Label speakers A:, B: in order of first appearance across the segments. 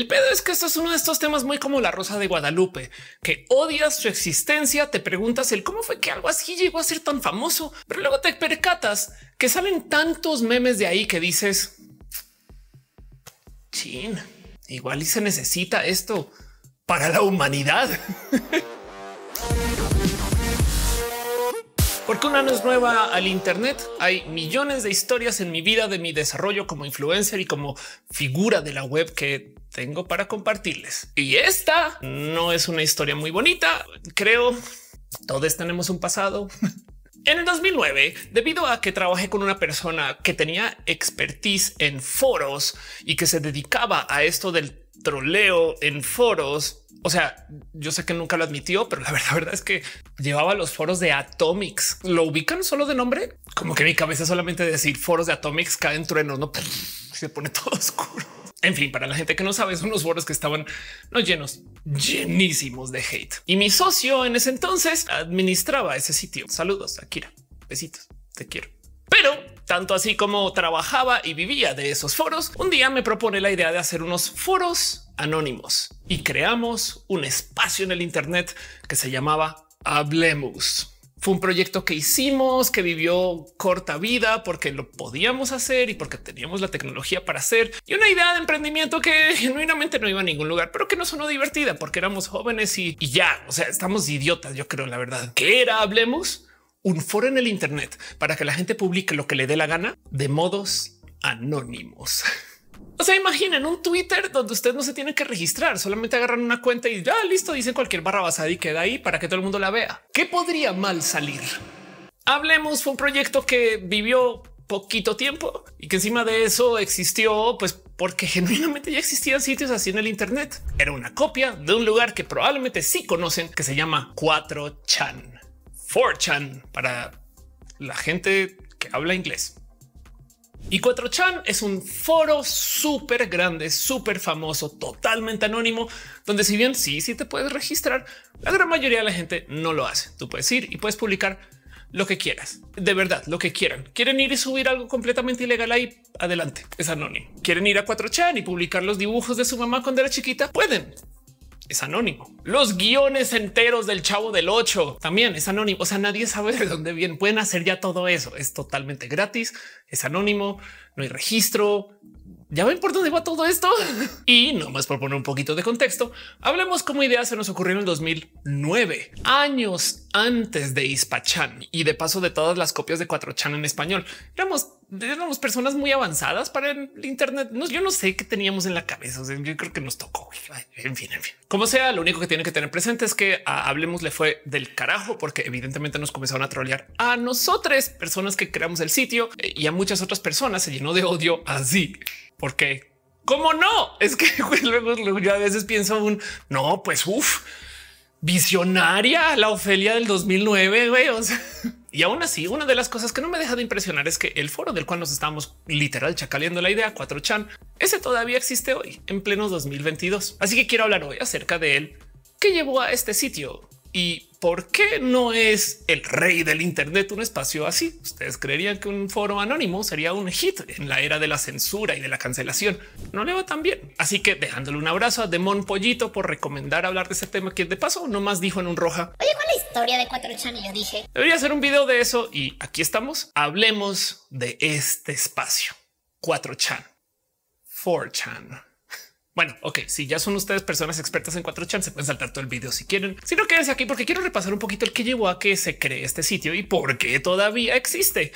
A: El pedo es que esto es uno de estos temas muy como la rosa de Guadalupe, que odias su existencia, te preguntas el cómo fue que algo así llegó a ser tan famoso, pero luego te percatas que salen tantos memes de ahí que dices, chin, igual y se necesita esto para la humanidad. Porque una no es nueva al Internet. Hay millones de historias en mi vida de mi desarrollo como influencer y como figura de la web que tengo para compartirles. Y esta no es una historia muy bonita. Creo todos tenemos un pasado. En el 2009, debido a que trabajé con una persona que tenía expertise en foros y que se dedicaba a esto del troleo en foros, o sea, yo sé que nunca lo admitió, pero la verdad, verdad es que llevaba los foros de Atomics. Lo ubican solo de nombre, como que mi cabeza solamente decir foros de Atomics cae en truenos, no se pone todo oscuro. En fin, para la gente que no sabe, son los foros que estaban no llenos, llenísimos de hate. Y mi socio en ese entonces administraba ese sitio. Saludos, Akira. Besitos. Te quiero. Pero tanto así como trabajaba y vivía de esos foros, un día me propone la idea de hacer unos foros anónimos y creamos un espacio en el Internet que se llamaba Hablemos. Fue un proyecto que hicimos que vivió corta vida porque lo podíamos hacer y porque teníamos la tecnología para hacer y una idea de emprendimiento que genuinamente no iba a ningún lugar, pero que no sonó divertida porque éramos jóvenes y, ya, o sea, estamos idiotas. Yo creo la verdad que era Hablemos un foro en el Internet para que la gente publique lo que le dé la gana de modos anónimos. O sea, imaginen un Twitter donde usted no se tiene que registrar, solamente agarran una cuenta y ya listo, dicen cualquier barra basada y queda ahí para que todo el mundo la vea. ¿Qué podría mal salir? Hablemos fue un proyecto que vivió poquito tiempo y que encima de eso existió, pues porque genuinamente ya existían sitios así en el Internet. Era una copia de un lugar que probablemente sí conocen que se llama 4chan. 4chan para la gente que habla inglés. Y 4chan es un foro súper grande, súper famoso, totalmente anónimo, donde si bien sí, sí te puedes registrar, la gran mayoría de la gente no lo hace. Tú puedes ir y puedes publicar lo que quieras, de verdad, lo que quieran. Quieren ir y subir algo completamente ilegal ahí, adelante, es anónimo. Quieren ir a 4chan y publicar los dibujos de su mamá cuando era chiquita, pueden es anónimo. Los guiones enteros del chavo del 8 también es anónimo. O sea, nadie sabe de dónde viene. Pueden hacer ya todo eso. Es totalmente gratis, es anónimo, no hay registro. Ya ven por dónde va todo esto. Y nomás por poner un poquito de contexto, hablemos como ideas se nos ocurrió en el 2009, años antes de Hispachan y de paso de todas las copias de 4chan en español. Éramos éramos personas muy avanzadas para el Internet. No, yo no sé qué teníamos en la cabeza. yo creo que nos tocó. En fin, en fin. Como sea, lo único que tiene que tener presente es que Hablemos le fue del carajo, porque evidentemente nos comenzaron a trolear a nosotros, personas que creamos el sitio eh, y a muchas otras personas se llenó de odio así, porque cómo no es que luego, yo a veces pienso un no, pues uff, visionaria la Ofelia del 2009. Güey, Y aún así, una de las cosas que no me deja de impresionar es que el foro del cual nos estamos literal chacaleando la idea 4chan, ese todavía existe hoy en pleno 2022. Así que quiero hablar hoy acerca de él. ¿Qué llevó a este sitio ¿Y por qué no es el rey del Internet un espacio así? Ustedes creerían que un foro anónimo sería un hit en la era de la censura y de la cancelación. No le va tan bien. Así que dejándole un abrazo a Demon Pollito por recomendar hablar de ese tema que de paso nomás dijo en un roja. Oye, con la historia de 4chan y yo dije. Debería hacer un video de eso y aquí estamos. Hablemos de este espacio. 4chan. 4chan. Bueno, ok, si ya son ustedes personas expertas en 4chan, se pueden saltar todo el video si quieren, si no quédense aquí porque quiero repasar un poquito el que llevó a que se cree este sitio y por qué todavía existe.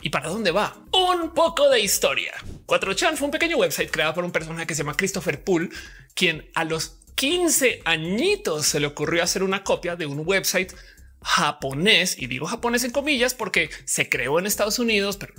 A: ¿Y para dónde va? Un poco de historia. 4chan fue un pequeño website creado por un personaje que se llama Christopher Poole, quien a los 15 añitos se le ocurrió hacer una copia de un website japonés, y digo japonés en comillas porque se creó en Estados Unidos, pero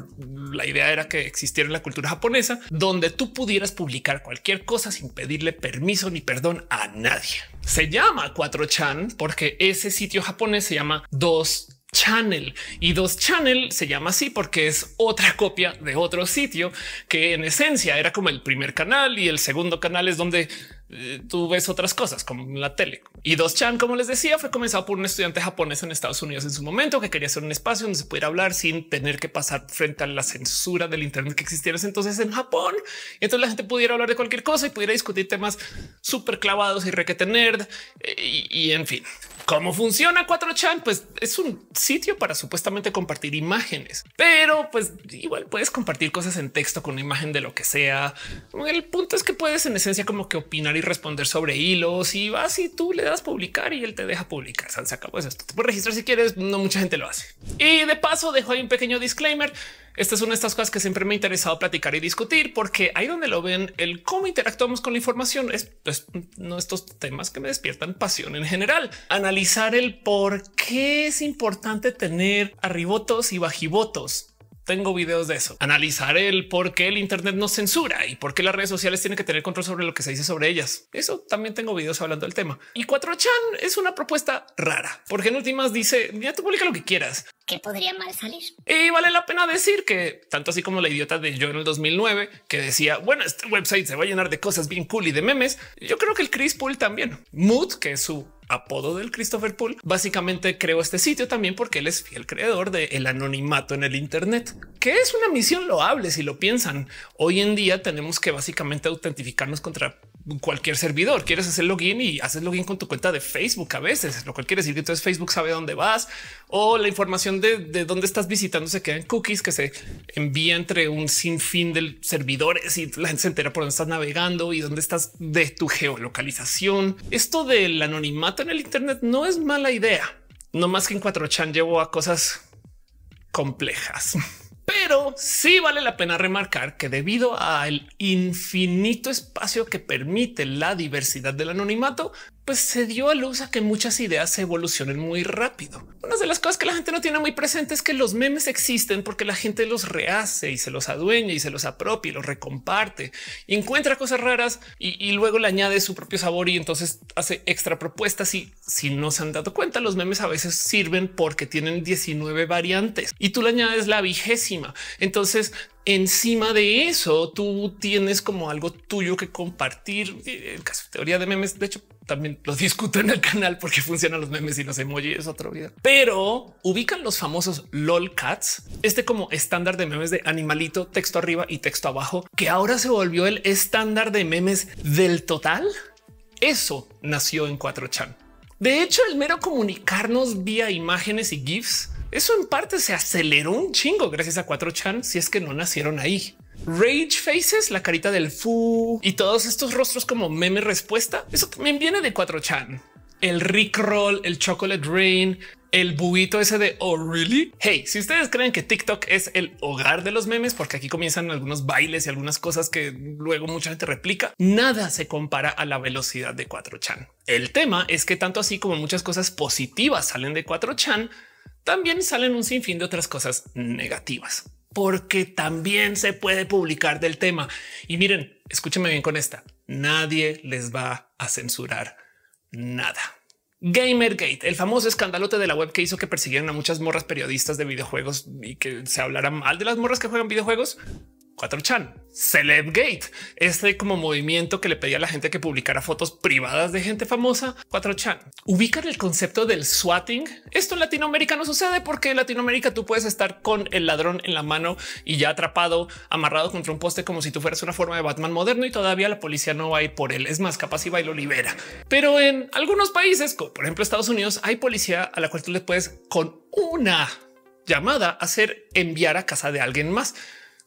A: la idea era que existiera en la cultura japonesa, donde tú pudieras publicar cualquier cosa sin pedirle permiso ni perdón a nadie. Se llama 4chan porque ese sitio japonés se llama 2 Channel y 2 Channel se llama así porque es otra copia de otro sitio que en esencia era como el primer canal y el segundo canal es donde eh, tú ves otras cosas como la tele. Y Dos Chan, como les decía, fue comenzado por un estudiante japonés en Estados Unidos en su momento que quería hacer un espacio donde se pudiera hablar sin tener que pasar frente a la censura del Internet que existiera entonces en Japón. Y entonces la gente pudiera hablar de cualquier cosa y pudiera discutir temas súper clavados y requete nerd eh, y, y en fin. ¿Cómo funciona 4chan? Pues es un sitio para supuestamente compartir imágenes, pero pues igual puedes compartir cosas en texto con una imagen de lo que sea. El punto es que puedes en esencia como que opinar y responder sobre hilos y vas y tú le das publicar y él te deja publicar. Se acabó esto. Te puedes registrar si quieres. No mucha gente lo hace. Y de paso dejo ahí un pequeño disclaimer esta es una de estas cosas que siempre me ha interesado platicar y discutir, porque ahí donde lo ven, el cómo interactuamos con la información es, no estos temas que me despiertan pasión en general. Analizar el por qué es importante tener arribotos y bajivotos tengo videos de eso. Analizar el por qué el Internet no censura y por qué las redes sociales tienen que tener control sobre lo que se dice sobre ellas. Eso también tengo videos hablando del tema. Y 4chan es una propuesta rara, porque en últimas dice, ya tú publica lo que quieras. Que podría mal salir. Y vale la pena decir que tanto así como la idiota de yo en el 2009 que decía, bueno, este website se va a llenar de cosas bien cool y de memes, yo creo que el Chris Pool también. Mood, que es su apodo del Christopher Poole, básicamente creó este sitio también porque él es fiel creador del el anonimato en el Internet, que es una misión loable si lo piensan. Hoy en día tenemos que básicamente autentificarnos contra cualquier servidor. Quieres hacer login y haces login con tu cuenta de Facebook a veces, lo cual quiere decir que entonces Facebook sabe dónde vas o la información de, dónde estás visitando se queda en cookies que se envía entre un sinfín de servidores y la gente se entera por dónde estás navegando y dónde estás de tu geolocalización. Esto del anonimato en el Internet no es mala idea, no más que en 4chan llevó a cosas complejas. Pero sí vale la pena remarcar que debido al infinito espacio que permite la diversidad del anonimato, pues se dio a luz a que muchas ideas se evolucionen muy rápido. Una de las cosas que la gente no tiene muy presente es que los memes existen porque la gente los rehace y se los adueña y se los apropia y los recomparte y encuentra cosas raras y, y luego le añade su propio sabor y entonces hace extra propuestas. Y si no se han dado cuenta, los memes a veces sirven porque tienen 19 variantes y tú le añades la vigésima. Entonces encima de eso tú tienes como algo tuyo que compartir. En eh, caso teoría de memes, de hecho, también los discuto en el canal porque funcionan los memes y los emojis es otro vida. Pero ubican los famosos lolcats, este como estándar de memes de animalito, texto arriba y texto abajo, que ahora se volvió el estándar de memes del total. Eso nació en 4chan. De hecho, el mero comunicarnos vía imágenes y GIFs eso en parte se aceleró un chingo gracias a 4chan si es que no nacieron ahí. Rage Faces, la carita del Fu y todos estos rostros como meme respuesta. Eso también viene de 4chan. El Rickroll, el Chocolate Rain, el buito ese de Oh, really? Hey, si ustedes creen que TikTok es el hogar de los memes, porque aquí comienzan algunos bailes y algunas cosas que luego mucha gente replica, nada se compara a la velocidad de 4chan. El tema es que tanto así como muchas cosas positivas salen de 4chan, también salen un sinfín de otras cosas negativas, porque también se puede publicar del tema. Y miren, escúcheme bien con esta, nadie les va a censurar nada. Gamergate, el famoso escandalote de la web que hizo que persiguieran a muchas morras periodistas de videojuegos y que se hablara mal de las morras que juegan videojuegos, 4chan, Celebgate, este como movimiento que le pedía a la gente que publicara fotos privadas de gente famosa, 4chan. Ubican el concepto del swatting. Esto en Latinoamérica no sucede porque en Latinoamérica tú puedes estar con el ladrón en la mano y ya atrapado, amarrado contra un poste como si tú fueras una forma de Batman moderno y todavía la policía no va a ir por él. Es más, capaz va y lo libera. Pero en algunos países, como por ejemplo Estados Unidos, hay policía a la cual tú le puedes con una llamada hacer enviar a casa de alguien más.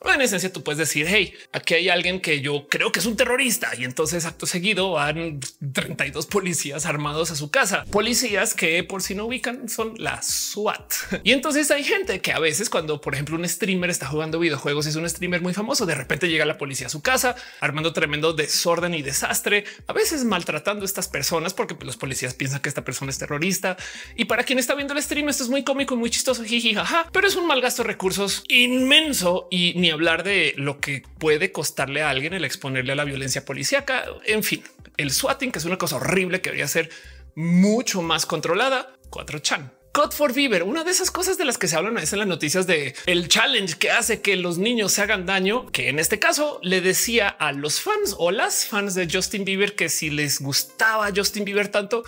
A: Pues, en esencia tú puedes decir, hey, aquí hay alguien que yo creo que es un terrorista. Y entonces acto seguido van 32 policías armados a su casa. Policías que por si no ubican son las SWAT. Y entonces hay gente que a veces cuando, por ejemplo, un streamer está jugando videojuegos, y es un streamer muy famoso, de repente llega la policía a su casa armando tremendo desorden y desastre, a veces maltratando a estas personas porque pues, los policías piensan que esta persona es terrorista. Y para quien está viendo el stream, esto es muy cómico y muy chistoso, jiji, pero es un mal gasto de recursos inmenso y ni hablar de lo que puede costarle a alguien el exponerle a la violencia policíaca. En fin, el swatting, que es una cosa horrible que debería ser mucho más controlada. 4chan. God for Bieber, una de esas cosas de las que se hablan veces en las noticias de el challenge que hace que los niños se hagan daño, que en este caso le decía a los fans o las fans de Justin Bieber que si les gustaba Justin Bieber tanto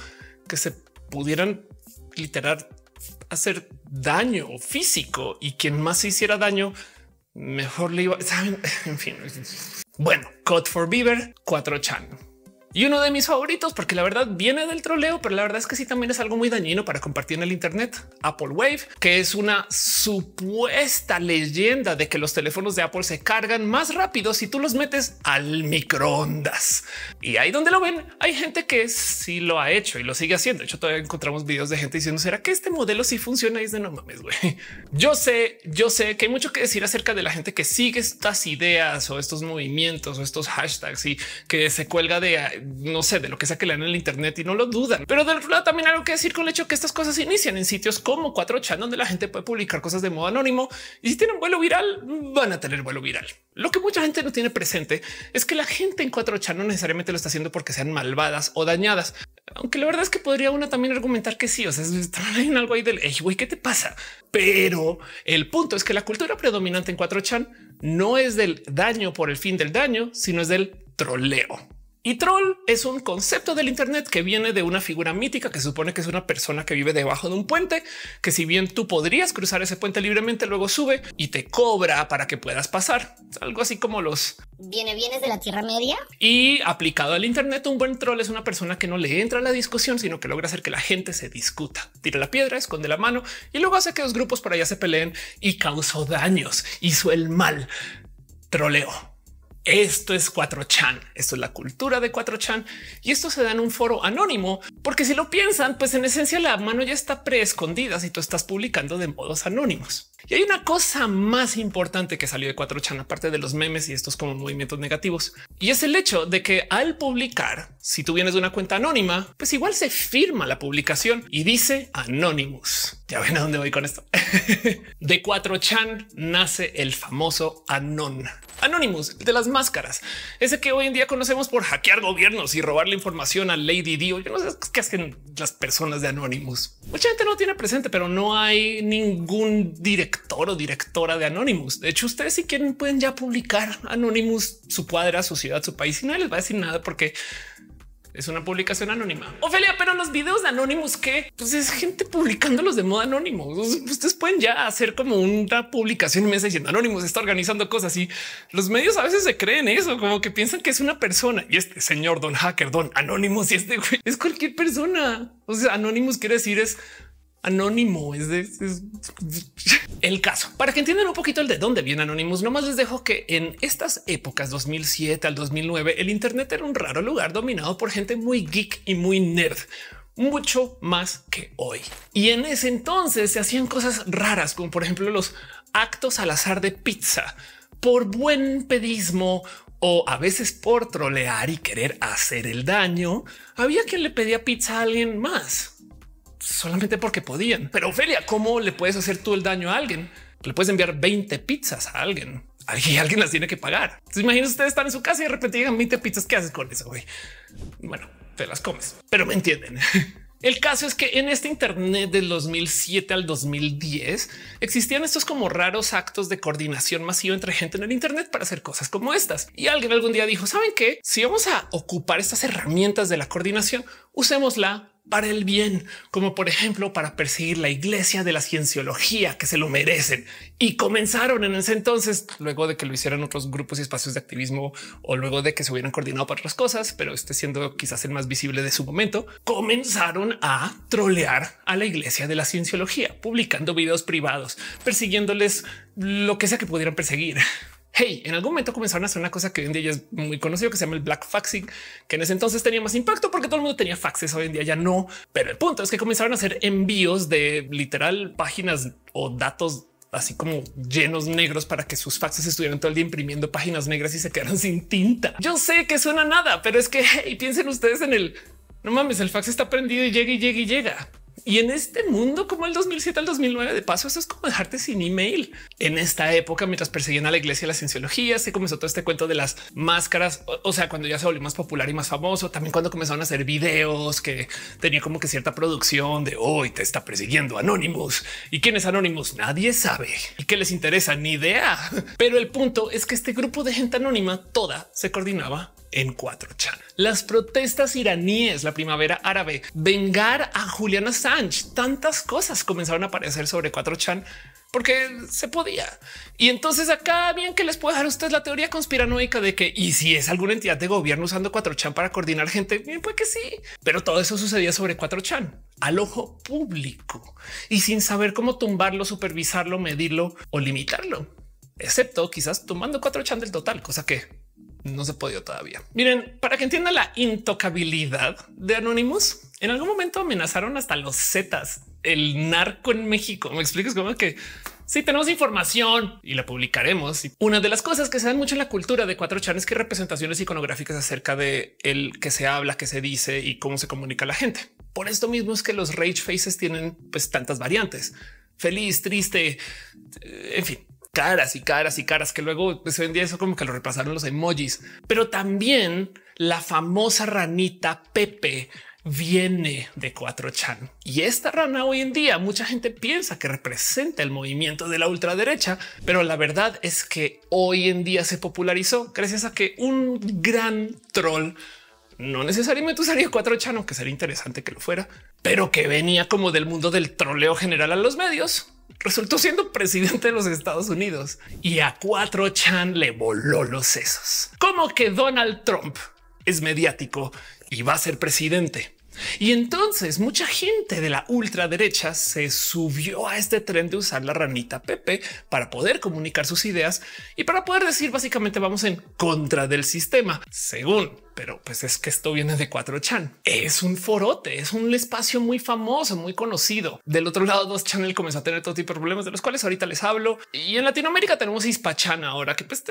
A: que se pudieran literar hacer daño físico y quien más se hiciera daño Mejor le iba, saben, en fin. Bueno, Code for Beaver 4chan y uno de mis favoritos, porque la verdad viene del troleo, pero la verdad es que sí también es algo muy dañino para compartir en el Internet. Apple Wave, que es una supuesta leyenda de que los teléfonos de Apple se cargan más rápido si tú los metes al microondas. Y ahí donde lo ven, hay gente que sí lo ha hecho y lo sigue haciendo. De hecho, todavía encontramos videos de gente diciendo será que este modelo sí funciona y es de no mames. güey. Yo sé, yo sé que hay mucho que decir acerca de la gente que sigue estas ideas o estos movimientos o estos hashtags y que se cuelga de no sé, de lo que sea que lean en el Internet y no lo dudan. Pero del otro lado también algo que decir con el hecho que estas cosas inician en sitios como 4chan, donde la gente puede publicar cosas de modo anónimo y si tienen vuelo viral, van a tener vuelo viral. Lo que mucha gente no tiene presente es que la gente en 4chan no necesariamente lo está haciendo porque sean malvadas o dañadas. Aunque la verdad es que podría una también argumentar que sí, o sea, en algo ahí del hey, güey, ¿qué te pasa? Pero el punto es que la cultura predominante en 4chan no es del daño por el fin del daño, sino es del troleo. Y troll es un concepto del Internet que viene de una figura mítica que supone que es una persona que vive debajo de un puente, que si bien tú podrías cruzar ese puente libremente, luego sube y te cobra para que puedas pasar. Algo así como los viene bienes de la Tierra Media. Y aplicado al Internet, un buen troll es una persona que no le entra a la discusión, sino que logra hacer que la gente se discuta, tira la piedra, esconde la mano y luego hace que los grupos por allá se peleen y causó daños, hizo el mal. Troleo. Esto es 4chan, esto es la cultura de 4chan y esto se da en un foro anónimo, porque si lo piensan, pues en esencia la mano ya está preescondida si tú estás publicando de modos anónimos. Y hay una cosa más importante que salió de 4chan, aparte de los memes y estos como movimientos negativos, y es el hecho de que al publicar, si tú vienes de una cuenta anónima, pues igual se firma la publicación y dice Anonymous. Ya ven a dónde voy con esto. de 4chan nace el famoso Anon. Anonymous, de las máscaras, ese que hoy en día conocemos por hackear gobiernos y robar la información a Lady Dio. Yo no sé qué hacen las personas de Anonymous. Mucha gente no tiene presente, pero no hay ningún directo director o directora de Anonymous. De hecho, ustedes si quieren pueden ya publicar Anonymous, su cuadra, su ciudad, su país y nadie les va a decir nada porque es una publicación anónima. Ofelia, pero los videos de Anonymous que pues es gente publicándolos de modo anónimo. Ustedes pueden ya hacer como una publicación y me diciendo Anónimos está organizando cosas y los medios a veces se creen eso, como que piensan que es una persona y este señor Don Hacker, Don Anonymous y este es cualquier persona. O sea, Anonymous quiere decir es Anónimo es, el caso. Para que entiendan un poquito el de dónde viene Anonymous, nomás les dejo que en estas épocas 2007 al 2009 el Internet era un raro lugar dominado por gente muy geek y muy nerd mucho más que hoy. Y en ese entonces se hacían cosas raras, como por ejemplo los actos al azar de pizza por buen pedismo o a veces por trolear y querer hacer el daño. Había quien le pedía pizza a alguien más solamente porque podían. Pero Ophelia, ¿cómo le puedes hacer tú el daño a alguien? Le puedes enviar 20 pizzas a alguien. Alguien, alguien las tiene que pagar. Se imagínense ustedes están en su casa y de repente llegan 20 pizzas. ¿Qué haces con eso? Bueno, te las comes, pero me entienden. El caso es que en este Internet del 2007 al 2010 existían estos como raros actos de coordinación masiva entre gente en el Internet para hacer cosas como estas. Y alguien algún día dijo, ¿saben qué? Si vamos a ocupar estas herramientas de la coordinación, usémosla para el bien, como por ejemplo para perseguir la iglesia de la cienciología que se lo merecen. Y comenzaron en ese entonces, luego de que lo hicieran otros grupos y espacios de activismo o luego de que se hubieran coordinado para otras cosas, pero este siendo quizás el más visible de su momento, comenzaron a trolear a la iglesia de la cienciología, publicando videos privados, persiguiéndoles lo que sea que pudieran perseguir. Hey, en algún momento comenzaron a hacer una cosa que hoy en día ya es muy conocido que se llama el black faxing, que en ese entonces tenía más impacto porque todo el mundo tenía faxes. Hoy en día ya no, pero el punto es que comenzaron a hacer envíos de literal páginas o datos así como llenos negros para que sus faxes estuvieran todo el día imprimiendo páginas negras y se quedaran sin tinta. Yo sé que suena nada, pero es que hey, piensen ustedes en el no mames, el fax está prendido y llega y llega y llega. Y en este mundo como el 2007 al 2009, de paso, eso es como dejarte sin email. En esta época, mientras perseguían a la iglesia la cienciología, se comenzó todo este cuento de las máscaras. O sea, cuando ya se volvió más popular y más famoso, también cuando comenzaron a hacer videos que tenía como que cierta producción de hoy te está persiguiendo anónimos. ¿Y quién anónimos? Nadie sabe. ¿Y qué les interesa? Ni idea. Pero el punto es que este grupo de gente anónima toda se coordinaba en 4chan. Las protestas iraníes, la primavera árabe, vengar a Juliana Assange, tantas cosas comenzaron a aparecer sobre 4chan porque se podía. Y entonces acá bien que les puedo dejar ustedes la teoría conspiranoica de que y si es alguna entidad de gobierno usando 4chan para coordinar gente, bien, pues que sí, pero todo eso sucedía sobre 4chan al ojo público y sin saber cómo tumbarlo, supervisarlo, medirlo o limitarlo, excepto quizás tomando 4chan del total, cosa que no se podía todavía. Miren, para que entienda la intocabilidad de Anonymous, en algún momento amenazaron hasta los Zetas, el narco en México. Me explicas es que si tenemos información y la publicaremos. Una de las cosas que se dan mucho en la cultura de cuatro chan es que representaciones iconográficas acerca de el que se habla, que se dice y cómo se comunica la gente. Por esto mismo es que los rage faces tienen pues tantas variantes. Feliz, triste, eh, en fin caras y caras y caras que luego se pues, vendía en eso como que lo repasaron los emojis, pero también la famosa ranita Pepe viene de 4chan y esta rana hoy en día mucha gente piensa que representa el movimiento de la ultraderecha, pero la verdad es que hoy en día se popularizó gracias a que un gran troll no necesariamente usaría 4chan, aunque sería interesante que lo fuera, pero que venía como del mundo del troleo general a los medios resultó siendo presidente de los Estados Unidos y a cuatro chan le voló los sesos. Como que Donald Trump es mediático y va a ser presidente. Y entonces mucha gente de la ultraderecha se subió a este tren de usar la ranita Pepe para poder comunicar sus ideas y para poder decir básicamente vamos en contra del sistema, según pero pues es que esto viene de 4chan. Es un forote, es un espacio muy famoso, muy conocido. Del otro lado, 2 chanel comenzó a tener todo tipo de problemas de los cuales ahorita les hablo. Y en Latinoamérica tenemos Hispachan ahora, que pues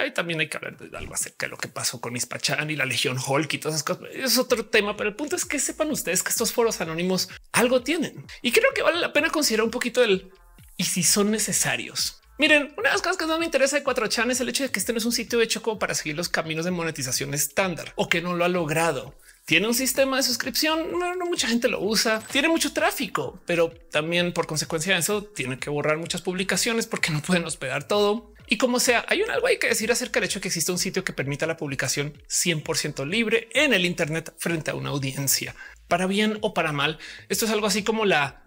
A: ahí también hay que hablar de algo acerca de lo que pasó con Hispachan y la Legión Hulk y todas esas cosas. Es otro tema, pero el punto es que sepan ustedes que estos foros anónimos algo tienen. Y creo que vale la pena considerar un poquito el y si son necesarios. Miren, una de las cosas que más me interesa de 4chan es el hecho de que este no es un sitio hecho como para seguir los caminos de monetización estándar o que no lo ha logrado. Tiene un sistema de suscripción, no, mucha gente lo usa, tiene mucho tráfico, pero también por consecuencia de eso tiene que borrar muchas publicaciones porque no pueden hospedar todo. Y como sea, hay algo hay que decir acerca del hecho de que existe un sitio que permita la publicación 100% libre en el Internet frente a una audiencia. Para bien o para mal, esto es algo así como la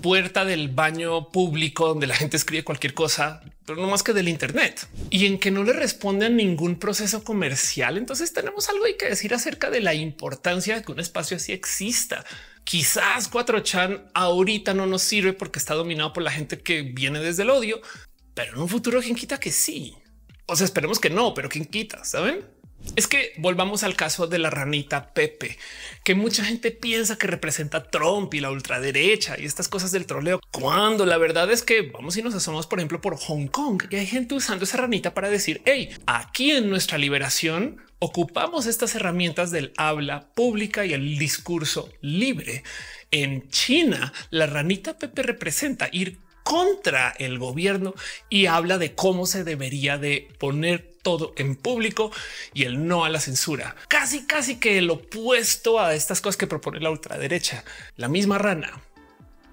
A: puerta del baño público donde la gente escribe cualquier cosa, pero no más que del Internet y en que no le responde a ningún proceso comercial. Entonces tenemos algo que decir acerca de la importancia de que un espacio así exista. Quizás 4chan ahorita no nos sirve porque está dominado por la gente que viene desde el odio, pero en un futuro, quien quita que sí. O sea, esperemos que no, pero quien quita, saben? Es que volvamos al caso de la ranita Pepe, que mucha gente piensa que representa Trump y la ultraderecha y estas cosas del troleo, cuando la verdad es que vamos y nos asomamos, por ejemplo, por Hong Kong y hay gente usando esa ranita para decir, hey, aquí en nuestra liberación ocupamos estas herramientas del habla pública y el discurso libre. En China, la ranita Pepe representa ir contra el gobierno y habla de cómo se debería de poner todo en público y el no a la censura. Casi, casi que el opuesto a estas cosas que propone la ultraderecha, la misma rana.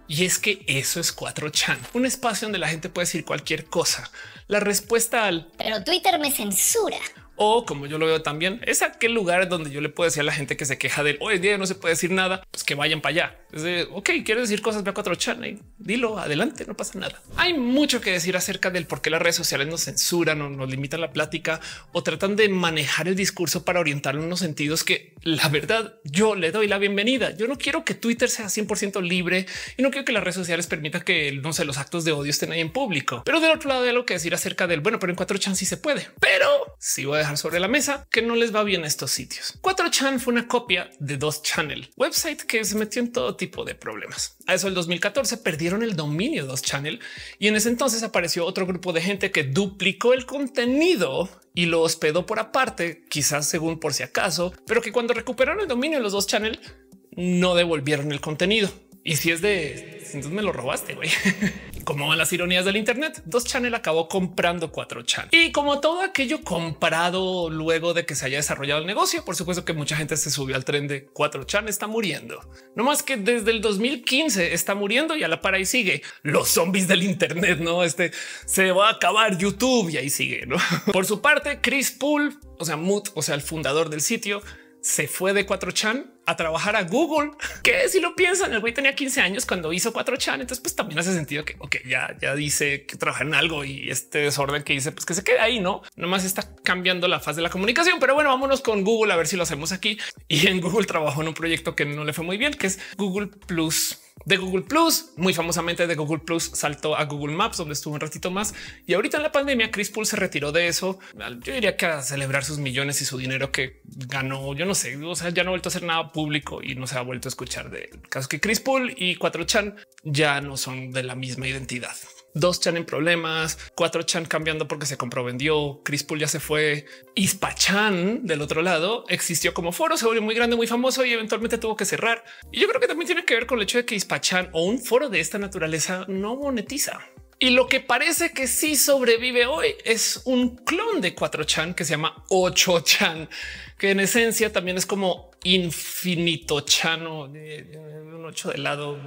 A: Y es que eso es 4chan, un espacio donde la gente puede decir cualquier cosa. La respuesta al... Pero Twitter me censura o como yo lo veo también, es aquel lugar donde yo le puedo decir a la gente que se queja del hoy en día no se puede decir nada, pues que vayan para allá. Es de, ok, quiero decir cosas, ve a 4 y dilo adelante, no pasa nada. Hay mucho que decir acerca del por qué las redes sociales nos censuran o nos limitan la plática o tratan de manejar el discurso para orientarlo en unos sentidos que la verdad yo le doy la bienvenida. Yo no quiero que Twitter sea 100% libre y no quiero que las redes sociales permitan que no sé, los actos de odio estén ahí en público, pero del otro lado hay algo que decir acerca del bueno, pero en cuatro chan sí se puede, pero si sí voy a dejar sobre la mesa que no les va bien estos sitios. 4chan fue una copia de 2channel, website que se metió en todo tipo de problemas. A eso el 2014 perdieron el dominio 2channel y en ese entonces apareció otro grupo de gente que duplicó el contenido y lo hospedó por aparte, quizás según por si acaso, pero que cuando recuperaron el dominio de los dos channel no devolvieron el contenido. Y si es de, entonces me lo robaste, güey. Como van las ironías del Internet, Dos channel acabó comprando 4 Chan Y como todo aquello comprado luego de que se haya desarrollado el negocio, por supuesto que mucha gente se subió al tren de 4Chan está muriendo. No más que desde el 2015 está muriendo y a la para y sigue los zombies del Internet. No, este se va a acabar YouTube y ahí sigue. ¿no? Por su parte, Chris Poole, o sea, Mood, o sea, el fundador del sitio, se fue de 4chan a trabajar a Google, que si lo piensan, el güey tenía 15 años cuando hizo 4chan. Entonces, pues también hace sentido que okay, ya, ya dice que trabaja en algo y este desorden que dice, pues que se quede ahí, no? Nomás está cambiando la fase de la comunicación. Pero bueno, vámonos con Google a ver si lo hacemos aquí. Y en Google trabajó en un proyecto que no le fue muy bien, que es Google Plus de Google Plus. Muy famosamente de Google Plus saltó a Google Maps, donde estuvo un ratito más. Y ahorita en la pandemia, Chris Paul se retiró de eso. Yo diría que a celebrar sus millones y su dinero que ganó. Yo no sé, o sea, ya no ha vuelto a hacer nada público y no se ha vuelto a escuchar de Caso que Chris Paul y 4chan ya no son de la misma identidad dos Chan en problemas, cuatro Chan cambiando porque se compró, vendió, Chris ya se fue, Ispachan del otro lado existió como foro, se volvió muy grande, muy famoso y eventualmente tuvo que cerrar. Y yo creo que también tiene que ver con el hecho de que Ispachan o un foro de esta naturaleza no monetiza. Y lo que parece que sí sobrevive hoy es un clon de cuatro chan que se llama 8chan, que en esencia también es como infinito chano, un ocho de lado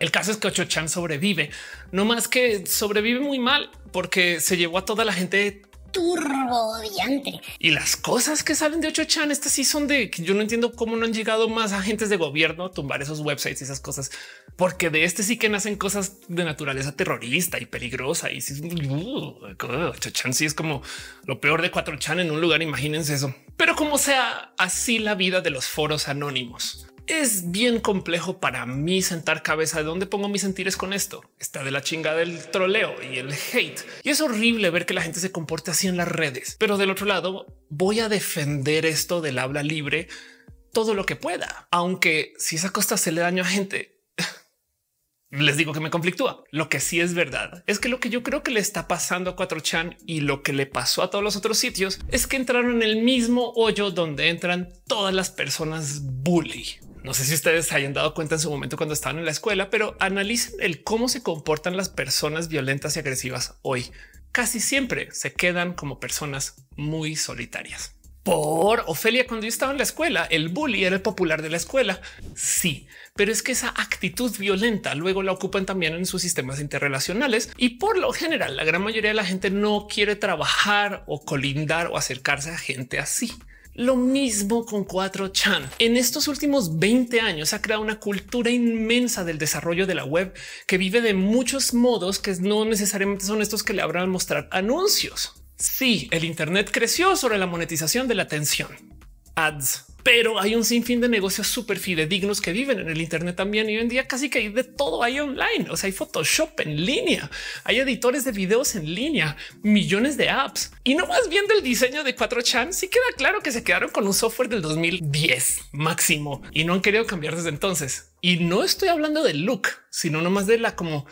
A: el caso es que Ocho Chan sobrevive, no más que sobrevive muy mal porque se llevó a toda la gente turbodiante Y las cosas que salen de 8chan, estas sí son de que yo no entiendo cómo no han llegado más agentes de gobierno a tumbar esos websites y esas cosas, porque de este sí que nacen cosas de naturaleza terrorista y peligrosa. Y si chan sí es como lo peor de 4chan en un lugar. Imagínense eso. Pero como sea, así la vida de los foros anónimos es bien complejo para mí sentar cabeza de dónde pongo mis sentires con esto. Está de la chinga del troleo y el hate. Y es horrible ver que la gente se comporte así en las redes. Pero del otro lado, voy a defender esto del habla libre todo lo que pueda. Aunque si esa costa se le daño a gente, les digo que me conflictúa. Lo que sí es verdad es que lo que yo creo que le está pasando a 4chan y lo que le pasó a todos los otros sitios es que entraron en el mismo hoyo donde entran todas las personas bully. No sé si ustedes hayan dado cuenta en su momento cuando estaban en la escuela, pero analicen el cómo se comportan las personas violentas y agresivas hoy. Casi siempre se quedan como personas muy solitarias. Por Ofelia, cuando yo estaba en la escuela, el bully era el popular de la escuela. Sí, pero es que esa actitud violenta luego la ocupan también en sus sistemas interrelacionales y por lo general la gran mayoría de la gente no quiere trabajar o colindar o acercarse a gente así. Lo mismo con 4chan. En estos últimos 20 años ha creado una cultura inmensa del desarrollo de la web que vive de muchos modos que no necesariamente son estos que le habrán mostrar anuncios. Sí, el Internet creció sobre la monetización de la atención. Ads pero hay un sinfín de negocios súper fidedignos que viven en el Internet también. Y hoy en día casi que hay de todo ahí online. O sea, hay Photoshop en línea, hay editores de videos en línea, millones de apps y no más bien del diseño de 4chan. Sí queda claro que se quedaron con un software del 2010 máximo y no han querido cambiar desde entonces. Y no estoy hablando del look, sino nomás de la como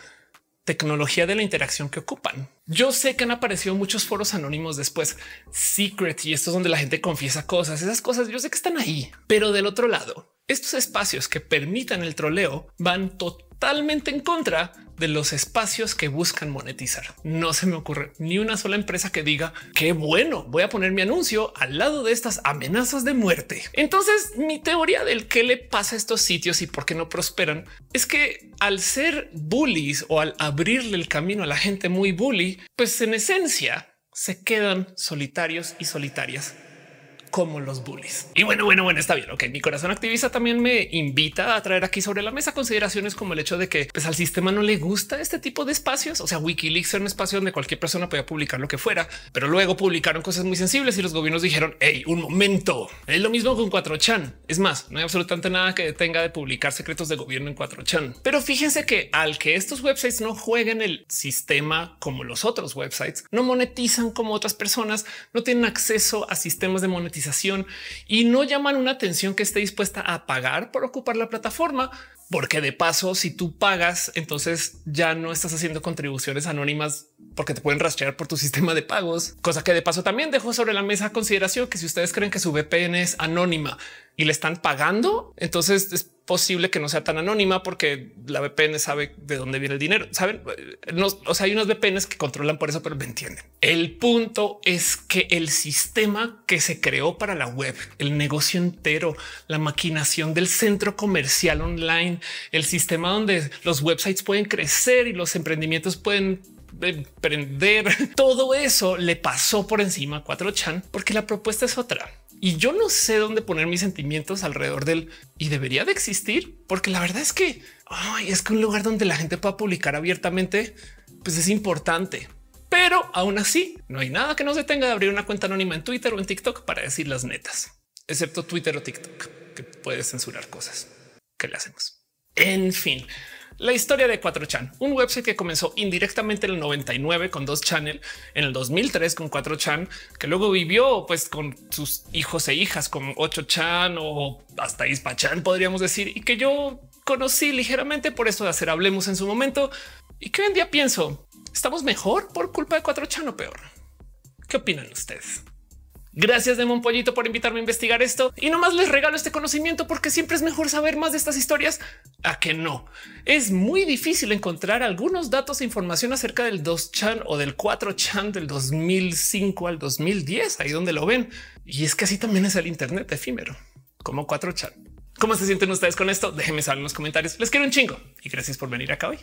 A: tecnología de la interacción que ocupan. Yo sé que han aparecido muchos foros anónimos después, secret, y esto es donde la gente confiesa cosas, esas cosas yo sé que están ahí, pero del otro lado, estos espacios que permitan el troleo van totalmente totalmente en contra de los espacios que buscan monetizar. No se me ocurre ni una sola empresa que diga qué bueno, voy a poner mi anuncio al lado de estas amenazas de muerte. Entonces, mi teoría del qué le pasa a estos sitios y por qué no prosperan es que al ser bullies o al abrirle el camino a la gente muy bully, pues en esencia se quedan solitarios y solitarias como los bullies. Y bueno, bueno, bueno, está bien. Ok, mi corazón activista también me invita a traer aquí sobre la mesa consideraciones como el hecho de que pues, al sistema no le gusta este tipo de espacios. O sea, Wikileaks era un espacio donde cualquier persona podía publicar lo que fuera, pero luego publicaron cosas muy sensibles y los gobiernos dijeron hey, un momento. Es lo mismo con 4chan. Es más, no hay absolutamente nada que tenga de publicar secretos de gobierno en 4chan. Pero fíjense que al que estos websites no jueguen el sistema como los otros websites, no monetizan como otras personas, no tienen acceso a sistemas de monetización y no llaman una atención que esté dispuesta a pagar por ocupar la plataforma, porque de paso, si tú pagas, entonces ya no estás haciendo contribuciones anónimas porque te pueden rastrear por tu sistema de pagos, cosa que de paso también dejo sobre la mesa consideración que si ustedes creen que su VPN es anónima y le están pagando, entonces es posible que no sea tan anónima porque la VPN sabe de dónde viene el dinero. Saben, hay unas VPNs que controlan por eso, pero me entienden. El punto es que el sistema que se creó para la web, el negocio entero, la maquinación del centro comercial online, el sistema donde los websites pueden crecer y los emprendimientos pueden emprender, todo eso le pasó por encima a 4chan porque la propuesta es otra y yo no sé dónde poner mis sentimientos alrededor del y debería de existir, porque la verdad es que es que un lugar donde la gente pueda publicar abiertamente, pues es importante. Pero aún así, no hay nada que nos detenga de abrir una cuenta anónima en Twitter o en TikTok para decir las netas, excepto Twitter o TikTok, que puede censurar cosas que le hacemos. En fin, la historia de 4chan, un website que comenzó indirectamente en el 99 con dos channel en el 2003 con 4chan, que luego vivió pues con sus hijos e hijas con 8chan o hasta Chan podríamos decir, y que yo conocí ligeramente por eso de hacer Hablemos en su momento, y que hoy en día pienso, ¿estamos mejor por culpa de 4chan o peor? ¿Qué opinan ustedes? Gracias mon Pollito por invitarme a investigar esto y nomás les regalo este conocimiento porque siempre es mejor saber más de estas historias a que no. Es muy difícil encontrar algunos datos e información acerca del 2chan o del 4chan del 2005 al 2010, ahí donde lo ven. Y es que así también es el internet efímero, como 4chan. ¿Cómo se sienten ustedes con esto? Déjenme saber en los comentarios. Les quiero un chingo y gracias por venir acá hoy.